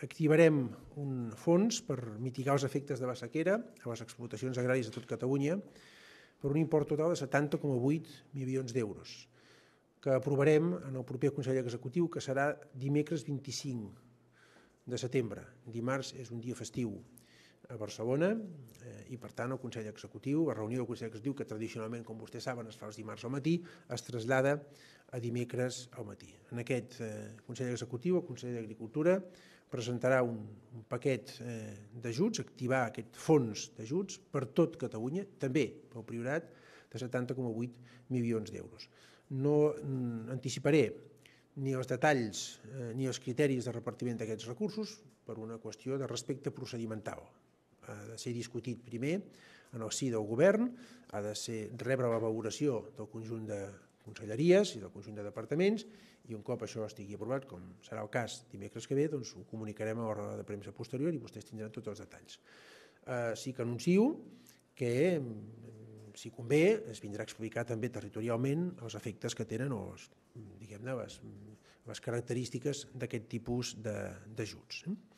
activarem un fons per mitigar els efectes de la sequera a les explotacions agràries de tot Catalunya per un import total de 70,8 milions d'euros, que aprovarem en el proper Consell Executiu, que serà dimecres 25 de setembre. Dimarts és un dia festiu a Barcelona eh, i, per tant, el Consell Executiu, la reunió del Consell Executiu, que tradicionalment, com vostès saben, es fa els dimarts al matí, es trasllada a dimecres al matí. En aquest eh, Consell Executiu, el Consell d'Agricultura presentarà un, un paquet eh, d'ajuts, activar aquest fons d'ajuts per tot Catalunya, també pel Priorat, de 70,8 milions d'euros. No mm, anticiparé ni els detalls eh, ni els criteris de repartiment d'aquests recursos per una qüestió de respecte procedimental. Ha de ser discutit primer en el sí del govern, ha de ser rebre la valoració del conjunt de conselleries i del conjunt de departaments i un cop això estigui aprovat, com serà el cas dimecres que ve, doncs ho comunicarem a la roda de premsa posterior i vostès tindran tots els detalls. Eh, sí que anuncio que, mm, si convé, es vindrà a explicar també territorialment els efectes que tenen o les, mm, diguem-ne, les, mm, les característiques d'aquest tipus d'ajuts. Eh?